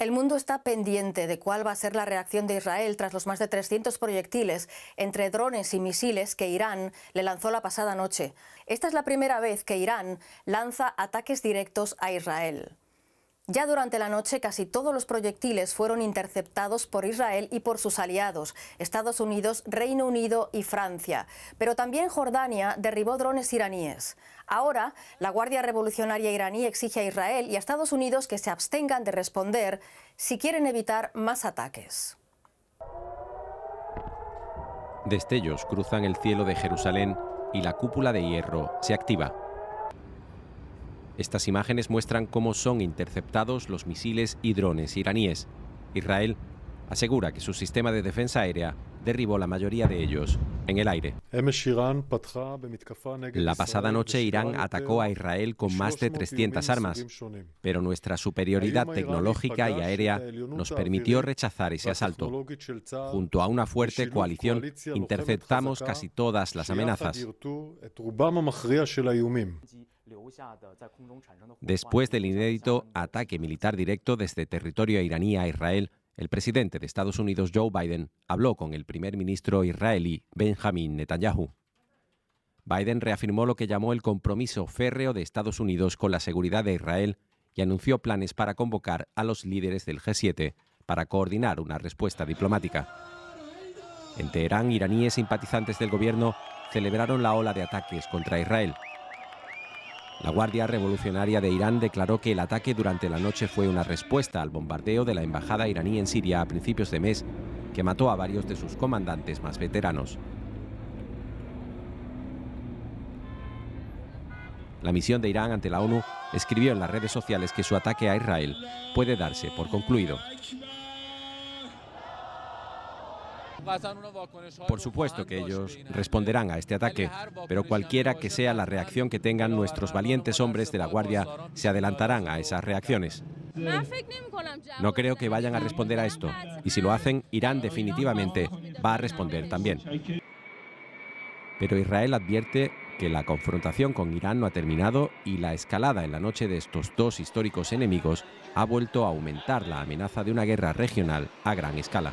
El mundo está pendiente de cuál va a ser la reacción de Israel tras los más de 300 proyectiles entre drones y misiles que Irán le lanzó la pasada noche. Esta es la primera vez que Irán lanza ataques directos a Israel. Ya durante la noche casi todos los proyectiles fueron interceptados por Israel y por sus aliados, Estados Unidos, Reino Unido y Francia. Pero también Jordania derribó drones iraníes. Ahora, la Guardia Revolucionaria iraní exige a Israel y a Estados Unidos que se abstengan de responder si quieren evitar más ataques. Destellos cruzan el cielo de Jerusalén y la cúpula de hierro se activa. Estas imágenes muestran cómo son interceptados los misiles y drones iraníes. Israel asegura que su sistema de defensa aérea derribó la mayoría de ellos en el aire. La pasada noche Irán atacó a Israel con más de 300 armas, pero nuestra superioridad tecnológica y aérea nos permitió rechazar ese asalto. Junto a una fuerte coalición interceptamos casi todas las amenazas. Después del inédito ataque militar directo desde territorio iraní a Israel, el presidente de Estados Unidos, Joe Biden, habló con el primer ministro israelí, Benjamin Netanyahu. Biden reafirmó lo que llamó el compromiso férreo de Estados Unidos con la seguridad de Israel y anunció planes para convocar a los líderes del G7 para coordinar una respuesta diplomática. En Teherán, iraníes simpatizantes del gobierno celebraron la ola de ataques contra Israel la Guardia Revolucionaria de Irán declaró que el ataque durante la noche fue una respuesta al bombardeo de la embajada iraní en Siria a principios de mes, que mató a varios de sus comandantes más veteranos. La misión de Irán ante la ONU escribió en las redes sociales que su ataque a Israel puede darse por concluido. Por supuesto que ellos responderán a este ataque, pero cualquiera que sea la reacción que tengan nuestros valientes hombres de la Guardia se adelantarán a esas reacciones. No creo que vayan a responder a esto, y si lo hacen, Irán definitivamente va a responder también. Pero Israel advierte que la confrontación con Irán no ha terminado y la escalada en la noche de estos dos históricos enemigos ha vuelto a aumentar la amenaza de una guerra regional a gran escala.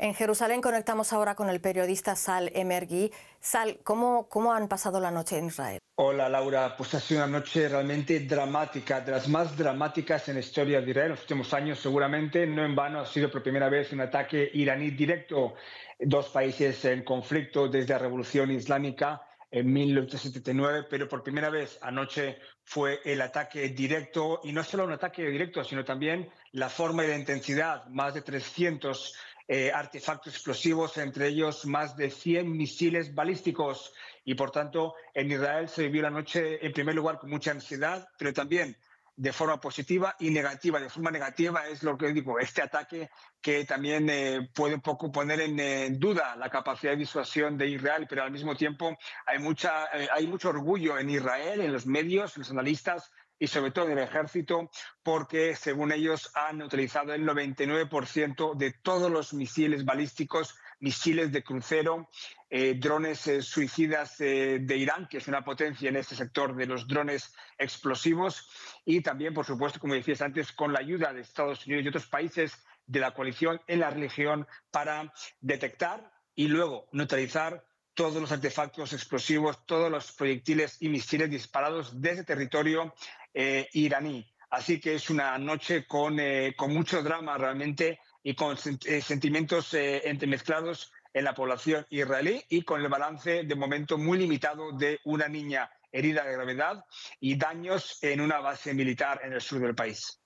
En Jerusalén conectamos ahora con el periodista Sal Emergui. Sal, ¿cómo, ¿cómo han pasado la noche en Israel? Hola Laura, pues ha sido una noche realmente dramática, de las más dramáticas en la historia de Israel en los últimos años seguramente. No en vano ha sido por primera vez un ataque iraní directo, dos países en conflicto desde la Revolución Islámica en 1979, pero por primera vez anoche fue el ataque directo, y no solo un ataque directo, sino también la forma y la intensidad, más de 300 eh, artefactos explosivos, entre ellos más de 100 misiles balísticos. Y por tanto, en Israel se vivió la noche, en primer lugar, con mucha ansiedad, pero también de forma positiva y negativa. De forma negativa es lo que digo, este ataque que también eh, puede un poco poner eh, en, duda la capacidad de disuasión de Israel, pero al mismo tiempo hay, mucha, hay mucho orgullo en Israel, en los medios, en los analistas, y sobre todo del ejército, porque según ellos han utilizado el 99% de todos los misiles balísticos, misiles de crucero, eh, drones eh, suicidas eh, de Irán, que es una potencia en este sector de los drones explosivos, y también, por supuesto, como decías antes, con la ayuda de Estados Unidos y otros países de la coalición en la región para detectar y luego neutralizar todos los artefactos explosivos, todos los proyectiles y misiles disparados desde territorio eh, iraní. Así que es una noche con, eh, mucho drama realmente y con eh, sentimientos entremezclados en la población israelí y con el balance de momento muy limitado de una niña herida de gravedad y daños en una base militar en el sur del país.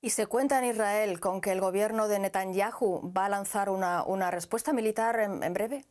Y se cuenta en Israel con que el gobierno de Netanyahu va a lanzar una, respuesta militar en breve.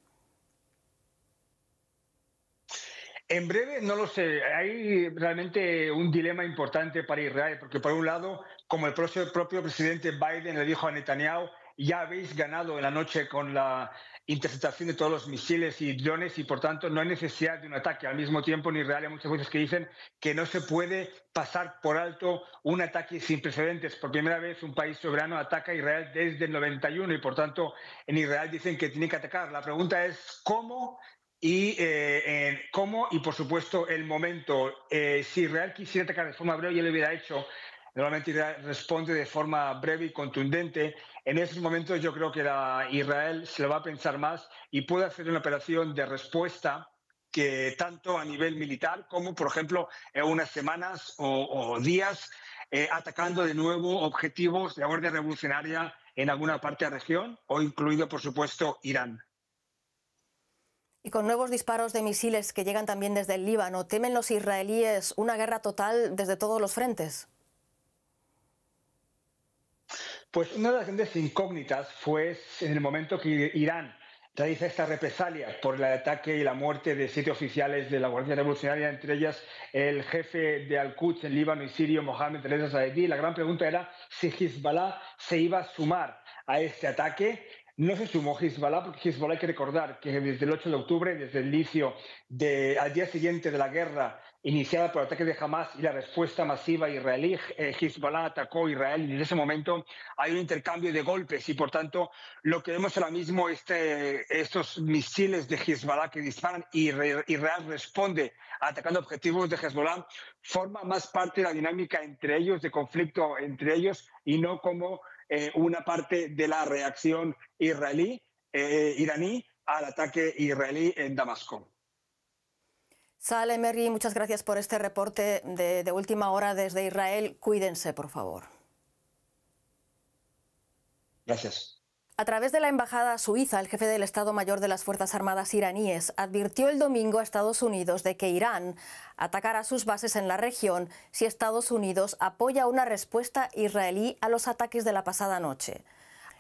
En breve, no lo sé. Hay realmente un dilema importante para Israel, porque por un lado, como el propio presidente Biden le dijo a Netanyahu, ya habéis ganado en la noche con la interceptación de todos los misiles y drones y por tanto no hay necesidad de un ataque. Al mismo tiempo en Israel hay muchas voces que dicen que no se puede pasar por alto un ataque sin precedentes. Por primera vez un país soberano ataca a Israel desde el 91 y por tanto en Israel dicen que tiene que atacar. La pregunta es cómo, y eh, cómo y por supuesto el momento. Eh, si Israel quisiera atacar de forma breve, ya lo hubiera hecho. Normalmente responde de forma breve y contundente. En esos momentos yo creo que Israel se lo va a pensar más y puede hacer una operación de respuesta que tanto a nivel militar como, por ejemplo, en unas semanas o, días, eh, atacando de nuevo objetivos de orden revolucionaria en alguna parte de la región o incluido, por supuesto, Irán. Y con nuevos disparos de misiles que llegan también desde el Líbano, ¿temen los israelíes una guerra total desde todos los frentes? Pues una de las grandes incógnitas fue en el momento que Irán realiza esta represalia por el ataque y la muerte de siete oficiales de la Guardia Revolucionaria, entre ellas el jefe de Al-Quds en Líbano y Sirio, Mohammed Reza Saedi. La gran pregunta era si Hezbollah se iba a sumar a este ataque. No se sumó Hezbollah, porque Hezbollah hay que recordar que desde el 8 de octubre, desde el inicio al día siguiente de la guerra iniciada por el ataque de Hamas y la respuesta masiva israelí, eh, Hezbollah atacó a Israel y en ese momento hay un intercambio de golpes y por tanto lo que vemos ahora mismo este, estos misiles de Hezbollah que disparan y Israel responde atacando objetivos de Hezbollah forma más parte de la dinámica entre ellos, de conflicto entre ellos y no como eh, una parte de la reacción israelí, eh, iraní al ataque israelí en Damasco. Saleh Ergi, muchas gracias por este reporte de última hora desde Israel. Cuídense, por favor. Gracias. A través de la embajada suiza, el jefe del Estado Mayor de las Fuerzas Armadas iraníes advirtió el domingo a Estados Unidos de que Irán atacará sus bases en la región si Estados Unidos apoya una respuesta israelí a los ataques de la pasada noche.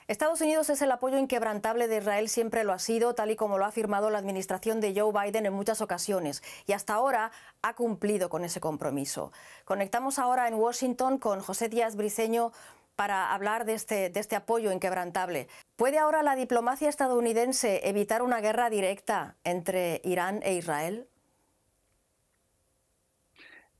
Estados Unidos es el apoyo inquebrantable de Israel, siempre lo ha sido, tal y como lo ha afirmado la administración de Joe Biden en muchas ocasiones, y hasta ahora ha cumplido con ese compromiso. Conectamos ahora en Washington con José Díaz Briceño, para hablar este, de este, apoyo inquebrantable. ¿Puede ahora la diplomacia estadounidense evitar una guerra directa entre Irán e Israel?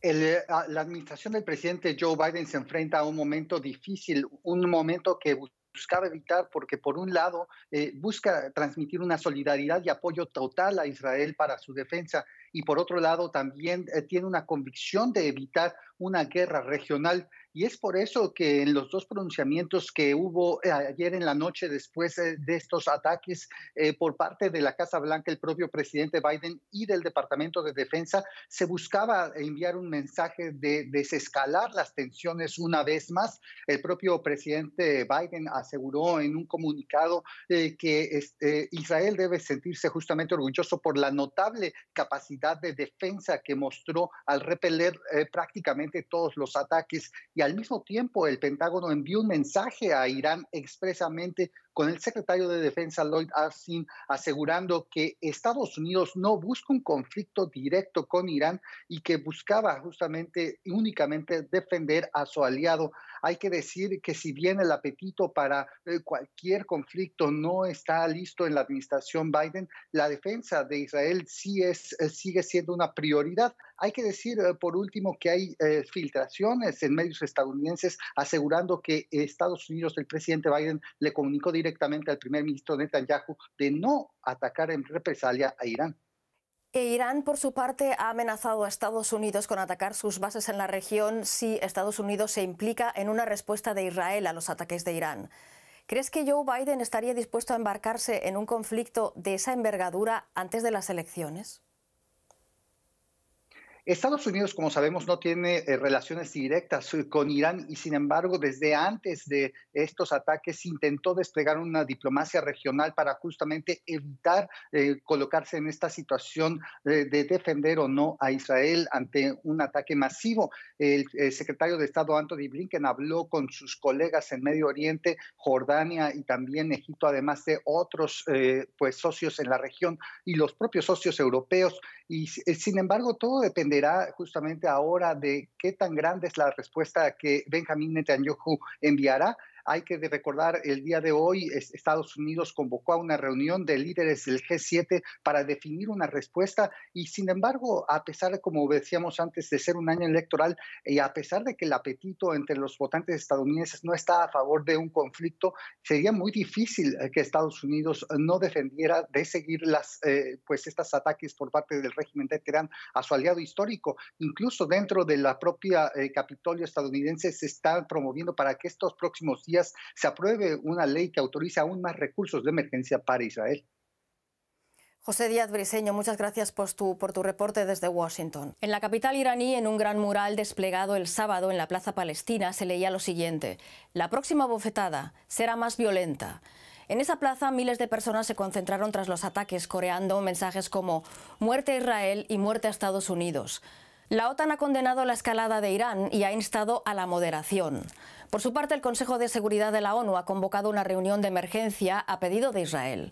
Eh, la administración del presidente Joe Biden se enfrenta a un momento difícil, un momento que busca evitar porque, por un lado, eh, busca transmitir una solidaridad y apoyo total a Israel para su defensa y, por otro lado, también eh, tiene una convicción de evitar una guerra regional. Y es por eso que en los dos pronunciamientos que hubo eh, ayer en la noche después eh, de estos ataques eh, por parte de la Casa Blanca, el propio presidente Biden y del Departamento de Defensa, se buscaba enviar un mensaje de desescalar las tensiones una vez más. El propio presidente Biden aseguró en un comunicado que este, Israel debe sentirse justamente orgulloso por la notable capacidad de defensa que mostró al repeler prácticamente todos los ataques y al mismo tiempo el Pentágono envió un mensaje a Irán expresamente con el secretario de Defensa Lloyd Austin asegurando que Estados Unidos no busca un conflicto directo con Irán y que buscaba justamente únicamente defender a su aliado. Hay que decir que si bien el apetito para eh, cualquier conflicto no está listo en la administración Biden, la defensa de Israel sí es, eh, sigue siendo una prioridad. Hay que decir, eh, por último, que hay filtraciones en medios estadounidenses asegurando que Estados Unidos, el presidente Biden, le comunicó directamente directamente al primer ministro Netanyahu de no atacar en represalia a Irán. E Irán, por su parte, ha amenazado a Estados Unidos con atacar sus bases en la región si Estados Unidos se implica en una respuesta de Israel a los ataques de Irán. ¿Crees que Joe Biden estaría dispuesto a embarcarse en un conflicto de esa envergadura antes de las elecciones? Estados Unidos, como sabemos, no tiene eh, relaciones directas eh, con Irán y, sin embargo, desde antes de estos ataques intentó desplegar una diplomacia regional para justamente evitar eh, colocarse en esta situación de defender o no a Israel ante un ataque masivo. El, secretario de Estado Anthony Blinken habló con sus colegas en Medio Oriente, Jordania y también Egipto, además de otros pues, socios en la región y los propios socios europeos. Y, sin embargo, todo depende justamente ahora de qué tan grande es la respuesta que Benjamín Netanyahu enviará hay que recordar, el día de hoy Estados Unidos convocó a una reunión de líderes del G7 para definir una respuesta y sin embargo, a pesar, de, como decíamos antes, de ser un año electoral y a pesar de que el apetito entre los votantes estadounidenses no está a favor de un conflicto, sería muy difícil eh, que Estados Unidos no defendiera de seguir las, eh, pues estos ataques por parte del régimen de Teherán a su aliado histórico. Incluso dentro de la propia eh, Capitolio estadounidense se están promoviendo para que estos próximos días se apruebe una ley que autorice aún más recursos de emergencia para Israel. José Díaz Briseño, muchas gracias por tu, por tu, reporte desde Washington. En la capital iraní, en un gran mural desplegado el sábado en la Plaza Palestina, se leía lo siguiente. La próxima bofetada será más violenta. En esa plaza miles de personas se concentraron tras los ataques coreando mensajes como muerte a Israel y muerte a Estados Unidos. La OTAN ha condenado la escalada de Irán y ha instado a la moderación. Por su parte, el Consejo de Seguridad de la ONU ha convocado una reunión de emergencia a pedido de Israel.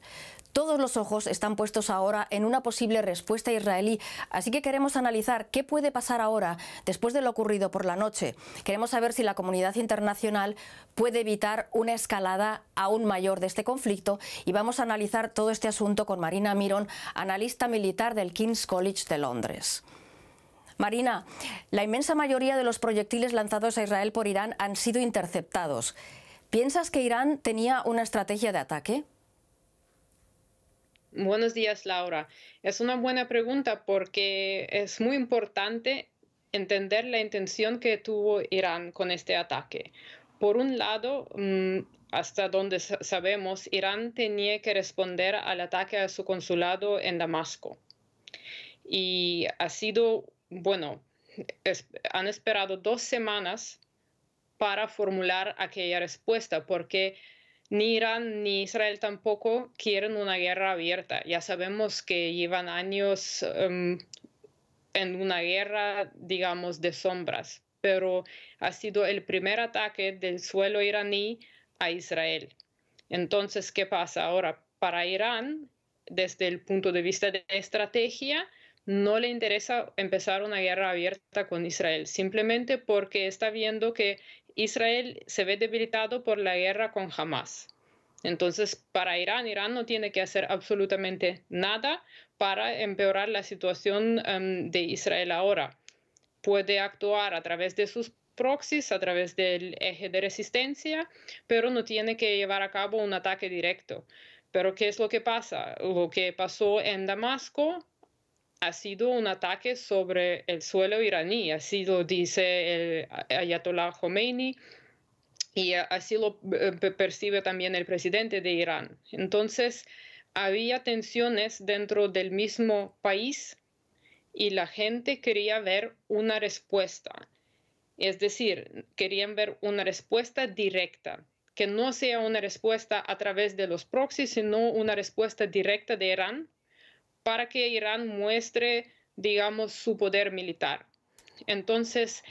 Todos los ojos están puestos ahora en una posible respuesta israelí, así que queremos analizar qué puede pasar ahora después de lo ocurrido por la noche. Queremos saber si la comunidad internacional puede evitar una escalada aún mayor de este conflicto y vamos a analizar todo este asunto con Marina Miron, analista militar del King's College de Londres. Marina, la inmensa mayoría de los proyectiles lanzados a Israel por Irán han sido interceptados. ¿Piensas que Irán tenía una estrategia de ataque? Buenos días, Laura. Es una buena pregunta porque es muy importante entender la intención que tuvo Irán con este ataque. Por un lado, mm, hasta donde sabemos, Irán tenía que responder al ataque a su consulado en Damasco. Y ha sido bueno, han esperado dos semanas para formular aquella respuesta, porque ni Irán ni Israel tampoco quieren una guerra abierta. Ya sabemos que llevan años em, en una guerra, digamos, de sombras, pero ha sido el primer ataque del suelo iraní a Israel. Entonces, ¿qué pasa ahora? Para Irán, desde el punto de vista de estrategia, no le interesa empezar una guerra abierta con Israel, simplemente porque está viendo que Israel se ve debilitado por la guerra con Hamas. Entonces, para Irán, Irán no tiene que hacer absolutamente nada para empeorar la situación em, de Israel ahora. Puede actuar a través de sus proxies, a través del eje de resistencia, pero no tiene que llevar a cabo un ataque directo. Pero ¿qué es lo que pasa? Lo que pasó en Damasco ha sido un ataque sobre el suelo iraní, así lo dice el ayatollah Khomeini y así lo eh, percibe también el presidente de Irán. Entonces, había tensiones dentro del mismo país y la gente quería ver una respuesta. Es decir, querían ver una respuesta directa, que no sea una respuesta a través de los proxies, sino una respuesta directa de Irán para que Irán muestre, digamos, su poder militar. Entonces,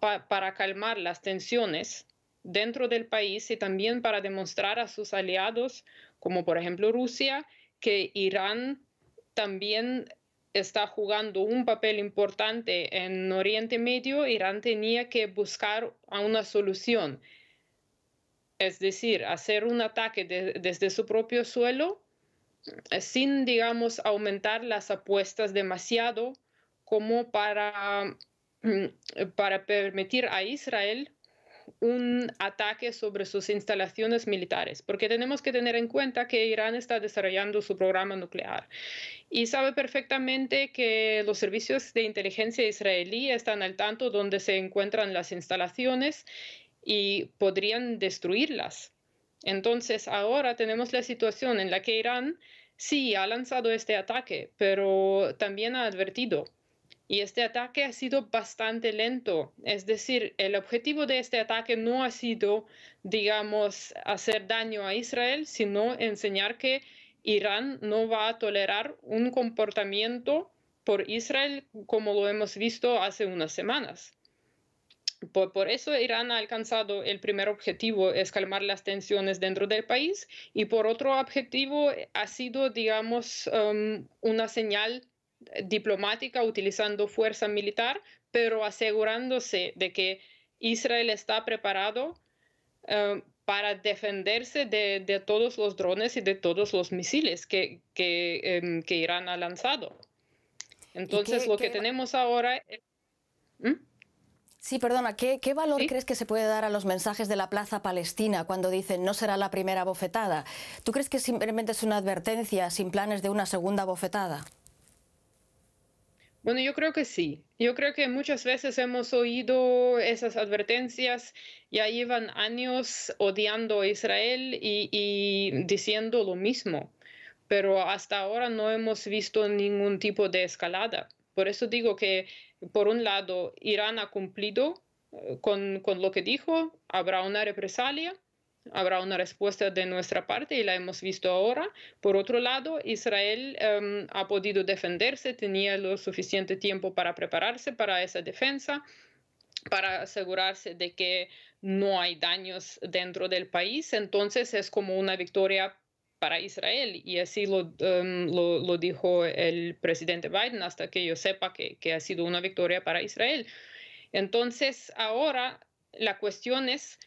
para calmar las tensiones dentro del país y también para demostrar a sus aliados, como por ejemplo Rusia, que Irán también está jugando un papel importante en Oriente Medio, Irán tenía que buscar una solución, es decir, hacer un ataque desde su propio suelo sin, digamos, aumentar las apuestas demasiado como para, mm, para permitir a Israel un ataque sobre sus instalaciones militares, porque tenemos que tener en cuenta que Irán está desarrollando su programa nuclear y sabe perfectamente que los servicios de inteligencia israelí están al tanto donde se encuentran las instalaciones y podrían destruirlas. Entonces ahora tenemos la situación en la que Irán sí ha lanzado este ataque, pero también ha advertido. Y este ataque ha sido bastante lento. Es decir, el objetivo de este ataque no ha sido, digamos, hacer daño a Israel, sino enseñar que Irán no va a tolerar un comportamiento por Israel como lo hemos visto hace unas semanas. Por, eso Irán ha alcanzado el primer objetivo, es calmar las tensiones dentro del país, y por otro objetivo eh, ha sido, digamos, em, una señal eh, diplomática utilizando fuerza militar, pero asegurándose de que Israel está preparado em, para defenderse de, de, todos los drones y de todos los misiles que, que, em, Irán ha lanzado. Entonces, lo que tenemos ahora... es... ¿Mm? Sí, perdona, ¿qué, valor crees que se puede dar a los mensajes de la Plaza Palestina cuando dicen no será la primera bofetada? ¿Tú crees que simplemente es una advertencia sin planes de una segunda bofetada? Bueno, yo creo que sí. Yo creo que muchas veces hemos oído esas advertencias, ya llevan años odiando a Israel y diciendo lo mismo, pero hasta ahora no hemos visto ningún tipo de escalada. Por eso digo que por un lado, Irán ha cumplido eh, con, lo que dijo, habrá una represalia, habrá una respuesta de nuestra parte y la hemos visto ahora. Por otro lado, Israel em, ha podido defenderse, tenía lo suficiente tiempo para prepararse para esa defensa, para asegurarse de que no hay daños dentro del país. Entonces es como una victoria para Israel. Y así em, lo, dijo el presidente Biden hasta que yo sepa que, ha sido una victoria para Israel. Entonces, ahora la cuestión es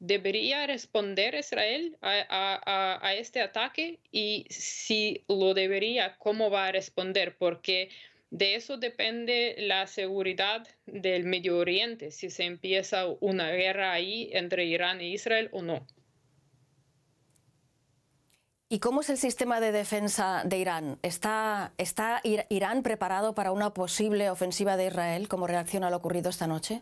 debería responder Israel a, a, este ataque y si lo debería, cómo va a responder, porque de eso depende la seguridad del Medio Oriente, si se empieza una guerra ahí entre Irán e Israel o no. ¿Y cómo es el sistema de defensa de Irán? ¿Está, Irán preparado para una posible ofensiva de Israel como reacción a lo ocurrido esta noche?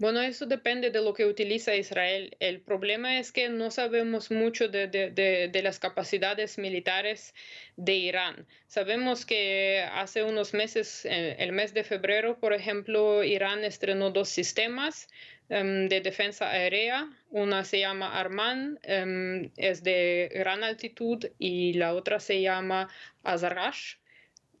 Bueno, eso depende de lo que utiliza Israel. El problema es que no sabemos mucho de, de, las capacidades militares de Irán. Sabemos que hace unos meses, eh, el mes de febrero, por ejemplo, Irán estrenó dos sistemas Em, de defensa aérea. Una se llama Arman, em, es de gran altitud, y la otra se llama Azarash,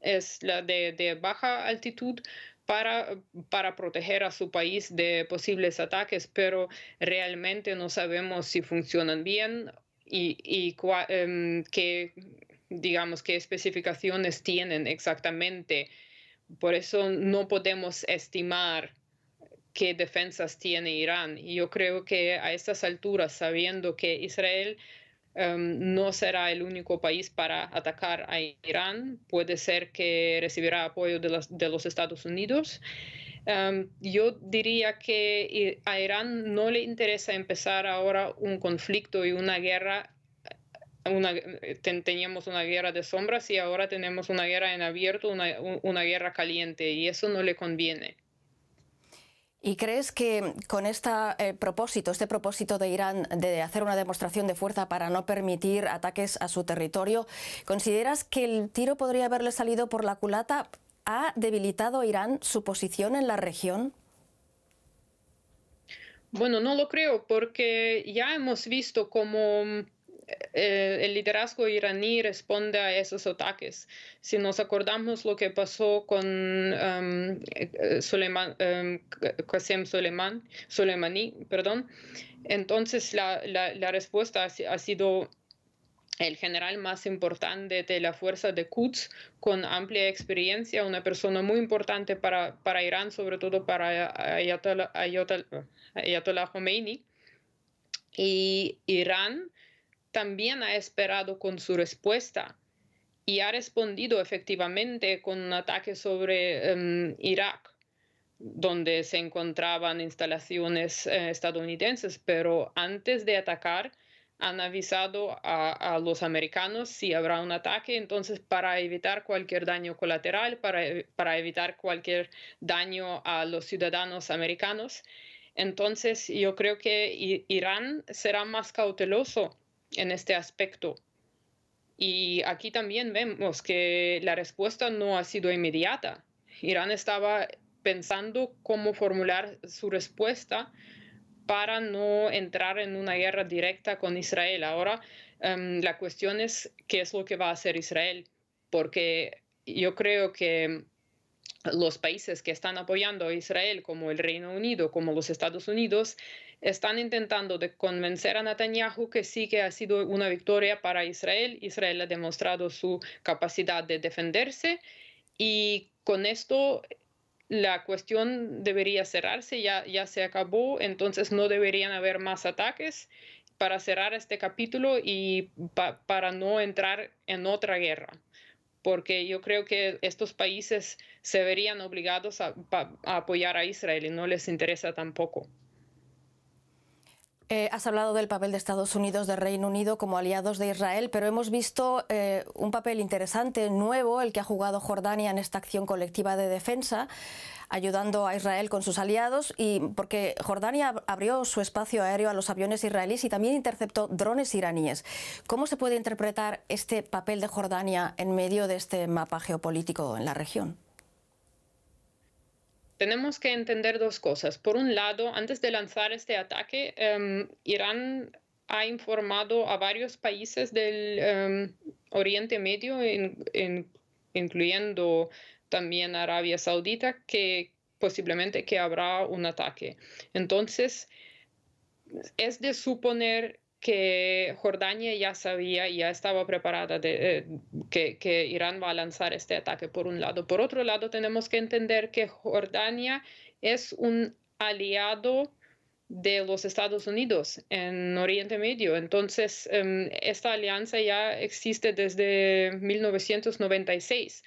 es la de, baja altitud. Para, para, proteger a su país de posibles ataques, pero realmente no sabemos si funcionan bien y, y em, digamos, qué especificaciones tienen exactamente. Por eso no podemos estimar qué defensas tiene Irán. Y yo creo que a estas alturas, sabiendo que Israel em, no será el único país para atacar a Irán, puede ser que recibirá apoyo de, los Estados Unidos. Em, yo diría que eh, a Irán no le interesa empezar ahora un conflicto y una guerra teníamos una guerra de sombras y ahora tenemos una guerra en abierto, una, guerra caliente, y eso no le conviene. ¿Y crees que con este propósito, este propósito de Irán de hacer una demostración de fuerza para no permitir ataques a su territorio, consideras que el tiro podría haberle salido por la culata? ¿Ha debilitado Irán su posición en la región? Bueno, no lo creo porque ya hemos visto cómo eh, el liderazgo iraní responde a esos ataques. Si nos acordamos lo que pasó con um, eh, um, Qasem Soleimani, perdón, entonces la, respuesta ha, sido el general más importante de la fuerza de Quds, con amplia experiencia, una persona muy importante para, para Irán, sobre todo para Ayatollah, Ayatollah Khomeini. Y Irán también ha esperado con su respuesta y ha respondido efectivamente con un ataque sobre em, Irak, donde se encontraban instalaciones eh, estadounidenses, pero antes de atacar han avisado a, los americanos si habrá un ataque, entonces para evitar cualquier daño colateral, para, para evitar cualquier daño a los ciudadanos americanos. Entonces yo creo que Irán será más cauteloso en este aspecto. Y aquí también vemos que la respuesta no ha sido inmediata. Irán estaba pensando cómo formular su respuesta para no entrar en una guerra directa con Israel. Ahora em, la cuestión es qué es lo que va a hacer Israel, porque yo creo que los países que están apoyando a Israel, como el Reino Unido, como los Estados Unidos, están intentando de convencer a Netanyahu que sí que ha sido una victoria para Israel. Israel ha demostrado su capacidad de defenderse y con esto la cuestión debería cerrarse, ya, ya se acabó, entonces no deberían haber más ataques para cerrar este capítulo y para no entrar en otra guerra porque yo creo que estos países se verían obligados a, apoyar a Israel y no les interesa tampoco. Eh, has hablado del papel de Estados Unidos, de Reino Unido como aliados de Israel, pero hemos visto eh, un papel interesante, nuevo, el que ha jugado Jordania en esta acción colectiva de defensa, ayudando a Israel con sus aliados, y porque Jordania abrió su espacio aéreo a los aviones israelíes y también interceptó drones iraníes. ¿Cómo se puede interpretar este papel de Jordania en medio de este mapa geopolítico en la región? Tenemos que entender dos cosas. Por un lado, antes de lanzar este ataque, em, Irán ha informado a varios países del em, Oriente Medio, incluyendo también Arabia Saudita, que posiblemente que habrá un ataque. Entonces, es de suponer que Jordania ya sabía, y ya estaba preparada de, eh, que, Irán va a lanzar este ataque, por un lado. Por otro lado, tenemos que entender que Jordania es un aliado de los Estados Unidos en Oriente Medio. Entonces, em, esta alianza ya existe desde 1996.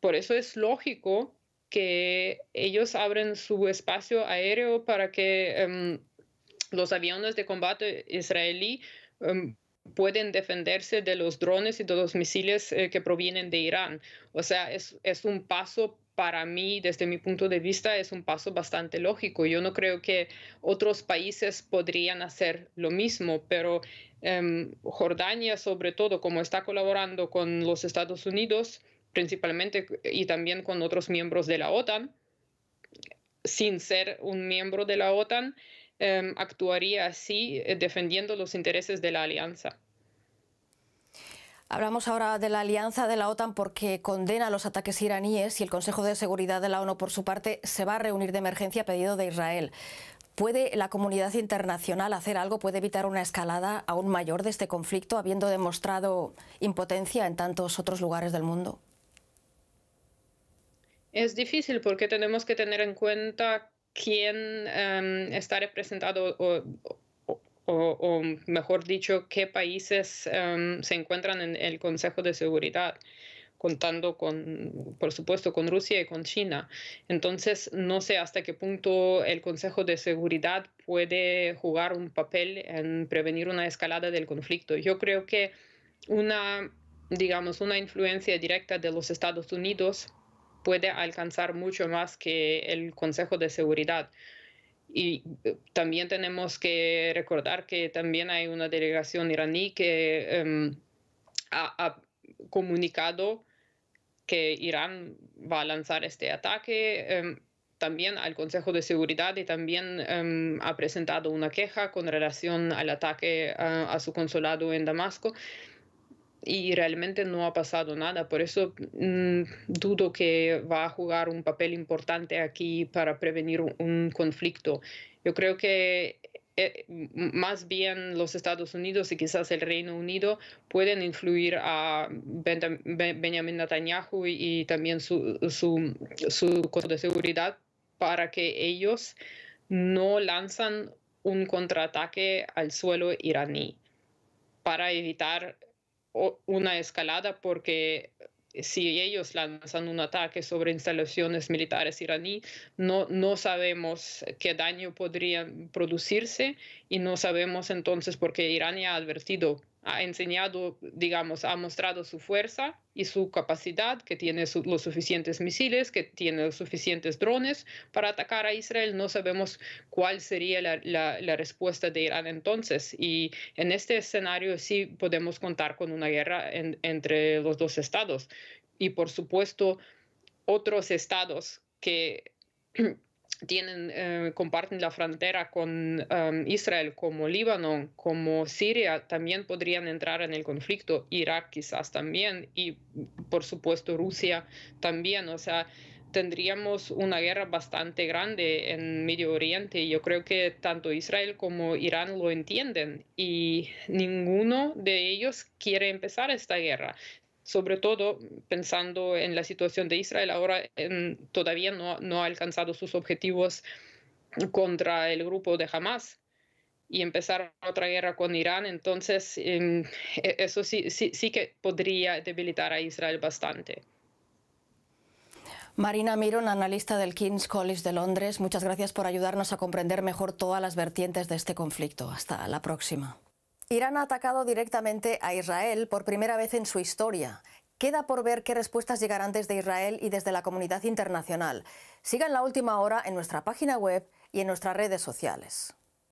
Por eso es lógico que ellos abren su espacio aéreo para que... Em, los aviones de combate israelí em, pueden defenderse de los drones y de los misiles eh, que provienen de Irán. O sea, es, un paso para mí, desde mi punto de vista, es un paso bastante lógico. Yo no creo que otros países podrían hacer lo mismo, pero em, Jordania, sobre todo, como está colaborando con los Estados Unidos principalmente y también con otros miembros de la OTAN, sin ser un miembro de la OTAN, Em, actuaría así eh, defendiendo los intereses de la alianza. Hablamos ahora de la alianza de la OTAN porque condena los ataques iraníes y el Consejo de Seguridad de la ONU, por su parte, se va a reunir de emergencia a pedido de Israel. ¿Puede la comunidad internacional hacer algo? ¿Puede evitar una escalada aún mayor de este conflicto, habiendo demostrado impotencia en tantos otros lugares del mundo? Es difícil porque tenemos que tener en cuenta quién um, está representado o, mejor dicho, qué países em, se encuentran en el Consejo de Seguridad contando con, por supuesto, con Rusia y con China. Entonces, no sé hasta qué punto el Consejo de Seguridad puede jugar un papel en prevenir una escalada del conflicto. Yo creo que una, digamos, una influencia directa de los Estados Unidos puede alcanzar mucho más que el Consejo de Seguridad. Y eh, también tenemos que recordar que también hay una delegación iraní que em, ha, comunicado que Irán va a lanzar este ataque em, también al Consejo de Seguridad y también em, ha presentado una queja con relación al ataque a su consulado en Damasco y realmente no ha pasado nada. Por eso mm, dudo que va a jugar un papel importante aquí para prevenir un, conflicto. Yo creo que eh, más bien los Estados Unidos y quizás el Reino Unido pueden influir a Benjamin Netanyahu y, también su, su, su Consejo de Seguridad para que ellos no lanzan un contraataque al suelo iraní para evitar una escalada porque eh, si ellos lanzan un ataque sobre instalaciones militares iraní, no, no sabemos qué daño podría producirse y no sabemos entonces qué Irán ya ha advertido ha enseñado, digamos, ha mostrado su fuerza y su capacidad, que tiene los suficientes misiles, que tiene los suficientes drones para atacar a Israel. No sabemos cuál sería la, respuesta de Irán entonces. Y en este escenario sí podemos contar con una guerra entre los dos estados. Y por supuesto, otros estados que tienen, eh, comparten la frontera con em, Israel, como Líbano, como Siria, también podrían entrar en el conflicto, Irak quizás también, y por supuesto Rusia también, o sea, tendríamos una guerra bastante grande en Medio Oriente y yo creo que tanto Israel como Irán lo entienden y ninguno de ellos quiere empezar esta guerra sobre todo pensando en la situación de Israel, ahora todavía no, no ha alcanzado sus objetivos contra el grupo de Hamas y empezar otra guerra con Irán, entonces em, e, eso sí, sí, sí que podría debilitar a Israel bastante. Marina Miron, analista del King's College de Londres, muchas gracias por ayudarnos a comprender mejor todas las vertientes de este conflicto. Hasta la próxima. Irán ha atacado directamente a Israel por primera vez en su historia. Queda por ver qué respuestas llegarán desde Israel y desde la comunidad internacional. Sigan la última hora en nuestra página web y en nuestras redes sociales.